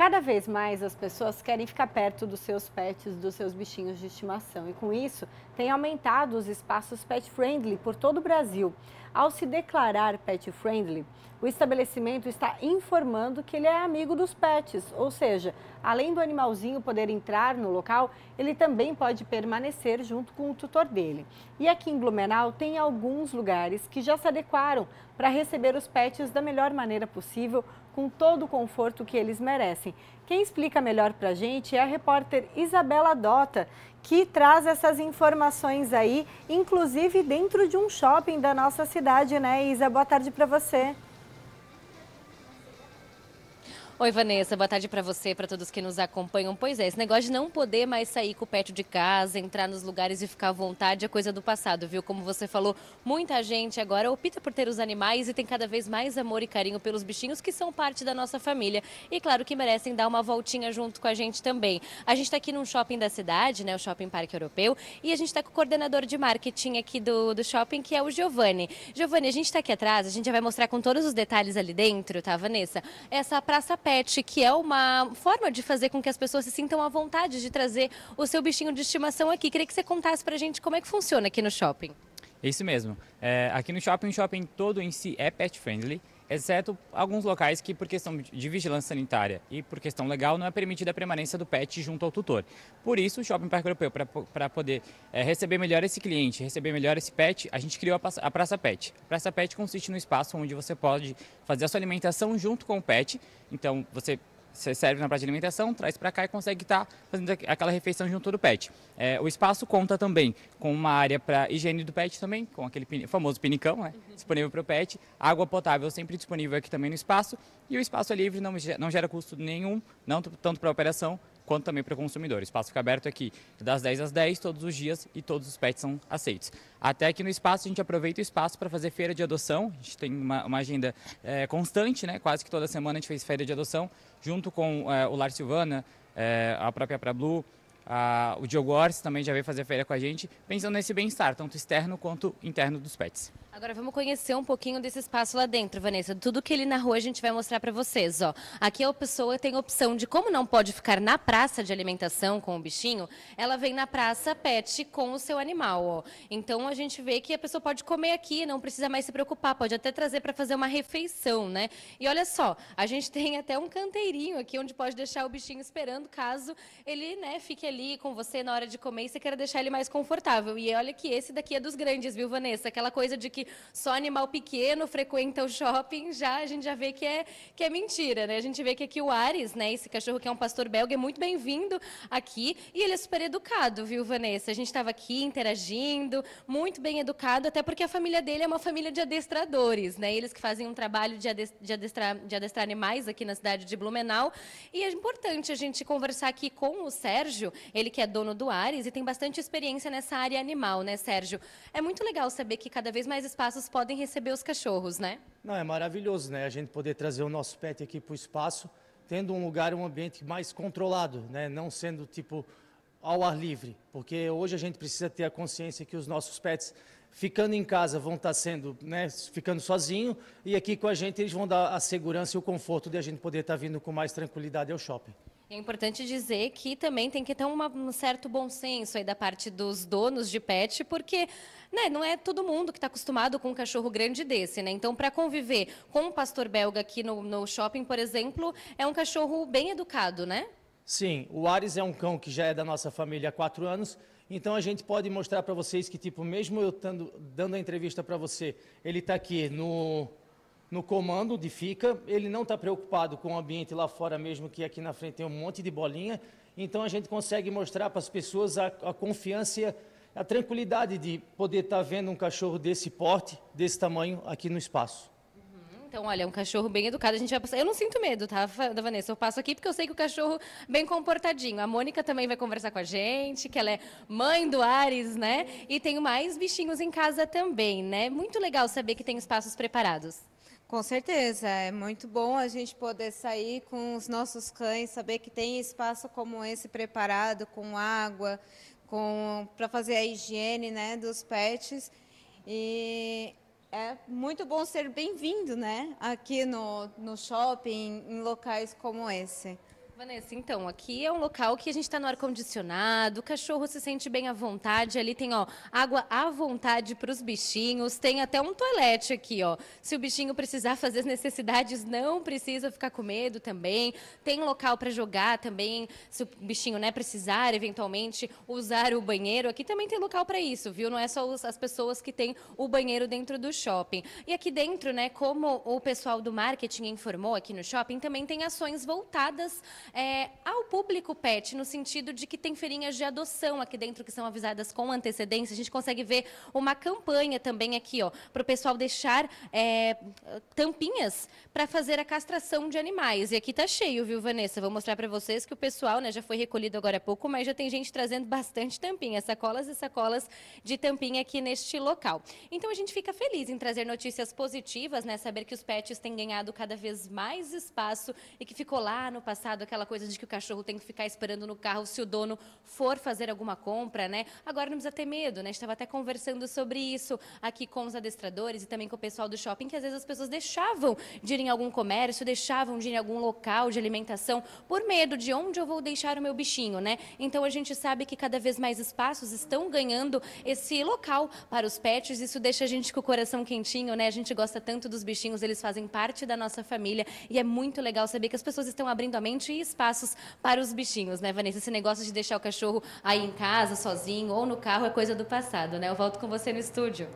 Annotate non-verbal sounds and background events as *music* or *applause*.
Cada vez mais as pessoas querem ficar perto dos seus pets, dos seus bichinhos de estimação. E com isso, tem aumentado os espaços pet friendly por todo o Brasil. Ao se declarar pet friendly, o estabelecimento está informando que ele é amigo dos pets, ou seja, além do animalzinho poder entrar no local, ele também pode permanecer junto com o tutor dele. E aqui em Blumenau tem alguns lugares que já se adequaram para receber os pets da melhor maneira possível, com todo o conforto que eles merecem. Quem explica melhor para a gente é a repórter Isabela Dota, que traz essas informações aí, inclusive dentro de um shopping da nossa cidade, né, Isa? Boa tarde para você. Oi, Vanessa, boa tarde para você, para todos que nos acompanham. Pois é, esse negócio de não poder mais sair com o pet de casa, entrar nos lugares e ficar à vontade é coisa do passado, viu? Como você falou, muita gente agora opta por ter os animais e tem cada vez mais amor e carinho pelos bichinhos que são parte da nossa família. E claro que merecem dar uma voltinha junto com a gente também. A gente está aqui num shopping da cidade, né? O Shopping Parque Europeu, e a gente está com o coordenador de marketing aqui do, do shopping, que é o Giovanni. Giovanni, a gente está aqui atrás, a gente já vai mostrar com todos os detalhes ali dentro, tá, Vanessa? Essa praça pet pet, que é uma forma de fazer com que as pessoas se sintam à vontade de trazer o seu bichinho de estimação aqui. Queria que você contasse para a gente como é que funciona aqui no shopping. Isso mesmo. É, aqui no shopping, o shopping todo em si é pet friendly exceto alguns locais que, por questão de vigilância sanitária e por questão legal, não é permitida a permanência do pet junto ao tutor. Por isso, o Shopping Parque Europeu, para poder é, receber melhor esse cliente, receber melhor esse pet, a gente criou a, a Praça Pet. A Praça Pet consiste no espaço onde você pode fazer a sua alimentação junto com o pet. Então, você você serve na praça de alimentação, traz para cá e consegue estar tá fazendo aquela refeição junto do pet. É, o espaço conta também com uma área para higiene do pet também, com aquele famoso pinicão né, uhum. disponível para o pet, água potável sempre disponível aqui também no espaço e o espaço é livre, não, não gera custo nenhum, não tanto para a operação quanto também para o consumidor. O espaço fica aberto aqui das 10 às 10 todos os dias e todos os pets são aceitos. Até aqui no espaço, a gente aproveita o espaço para fazer feira de adoção. A gente tem uma, uma agenda é, constante, né? quase que toda semana a gente fez feira de adoção, junto com é, o Lar Silvana, é, a própria Pra Blue. o Diogo Orsi também já veio fazer feira com a gente, pensando nesse bem-estar, tanto externo quanto interno dos pets. Agora vamos conhecer um pouquinho desse espaço lá dentro, Vanessa. Tudo que ele narrou a gente vai mostrar para vocês. Ó. Aqui a pessoa tem opção de como não pode ficar na praça de alimentação com o bichinho, ela vem na praça pet com o seu animal. Ó. Então a gente vê que a pessoa pode comer aqui, não precisa mais se preocupar, pode até trazer para fazer uma refeição, né? E olha só, a gente *laughs* tem até um canteirinho aqui onde pode deixar o bichinho esperando caso ele né, fique ali com você na hora de comer e você queira deixar ele mais confortável. E olha que esse daqui é dos grandes, viu, Vanessa? Aquela coisa de que só animal pequeno frequenta o shopping, já a gente já vê que é, que é mentira, né? A gente vê que aqui o Ares, né, esse cachorro que é um pastor belga, é muito bem-vindo aqui e ele é super educado, viu, Vanessa? A gente estava aqui interagindo, muito bem educado, até porque a família dele é uma família de adestradores, né? Eles que fazem um trabalho de adestrar, de adestrar animais aqui na cidade de Blumenau. E é importante a gente conversar aqui com o Sérgio, ele que é dono do Ares e tem bastante experiência nessa área animal, né, Sérgio? É muito legal saber que cada vez mais espaços podem receber os cachorros, né? Não, é maravilhoso, né? A gente poder trazer o nosso pet aqui para o espaço, tendo um lugar, um ambiente mais controlado, né? Não sendo tipo ao ar livre, porque hoje a gente precisa ter a consciência que os nossos pets ficando em casa vão estar tá sendo, né, ficando sozinho e aqui com a gente eles vão dar a segurança e o conforto de a gente poder estar tá vindo com mais tranquilidade ao shopping. É importante dizer que também tem que ter uma, um certo bom senso aí da parte dos donos de pet, porque né, não é todo mundo que está acostumado com um cachorro grande desse, né? Então, para conviver com um pastor belga aqui no, no shopping, por exemplo, é um cachorro bem educado, né? Sim, o Ares é um cão que já é da nossa família há quatro anos. Então a gente pode mostrar para vocês que, tipo, mesmo eu tando, dando a entrevista para você, ele está aqui no, no comando de fica, ele não está preocupado com o ambiente lá fora mesmo, que aqui na frente tem um monte de bolinha, então a gente consegue mostrar para as pessoas a, a confiança, a tranquilidade de poder estar tá vendo um cachorro desse porte, desse tamanho, aqui no espaço. Uhum, então, olha, é um cachorro bem educado, a gente vai passar. Eu não sinto medo, tá, Vanessa? Eu passo aqui porque eu sei que o cachorro bem comportadinho. A Mônica também vai conversar com a gente, que ela é mãe do Ares, né? E tem mais bichinhos em casa também, né? Muito legal saber que tem espaços preparados. Com certeza, é muito bom a gente poder sair com os nossos cães, saber que tem espaço como esse preparado com água, com para fazer a higiene, né, dos pets. E é muito bom ser bem-vindo, né, aqui no, no shopping, em locais como esse. Vanessa, então, aqui é um local que a gente está no ar-condicionado, o cachorro se sente bem à vontade, ali tem, ó, água à vontade para os bichinhos, tem até um toalete aqui, ó. Se o bichinho precisar fazer as necessidades, não precisa ficar com medo também. Tem local para jogar também, se o bichinho, né, precisar eventualmente usar o banheiro. Aqui também tem local para isso, viu? Não é só as pessoas que têm o banheiro dentro do shopping. E aqui dentro, né, como o pessoal do marketing informou aqui no shopping, também tem ações voltadas é, ao público pet, no sentido de que tem feirinhas de adoção aqui dentro que são avisadas com antecedência. A gente consegue ver uma campanha também aqui, ó, para o pessoal deixar é, tampinhas para fazer a castração de animais. E aqui tá cheio, viu, Vanessa? Vou mostrar para vocês que o pessoal, né, já foi recolhido agora há pouco, mas já tem gente trazendo bastante tampinha, sacolas e sacolas de tampinha aqui neste local. Então a gente fica feliz em trazer notícias positivas, né, saber que os pets têm ganhado cada vez mais espaço e que ficou lá no passado aquela aquela coisa de que o cachorro tem que ficar esperando no carro se o dono for fazer alguma compra, né? Agora não precisa ter medo, né? Estava até conversando sobre isso aqui com os adestradores e também com o pessoal do shopping, que às vezes as pessoas deixavam de ir em algum comércio, deixavam de ir em algum local de alimentação por medo de onde eu vou deixar o meu bichinho, né? Então a gente sabe que cada vez mais espaços estão ganhando esse local para os pets, isso deixa a gente com o coração quentinho, né? A gente gosta tanto dos bichinhos, eles fazem parte da nossa família e é muito legal saber que as pessoas estão abrindo a mente e espaços para os bichinhos, né, Vanessa? Esse negócio de deixar o cachorro aí em casa, sozinho ou no carro, é coisa do passado, né? Eu volto com você no estúdio.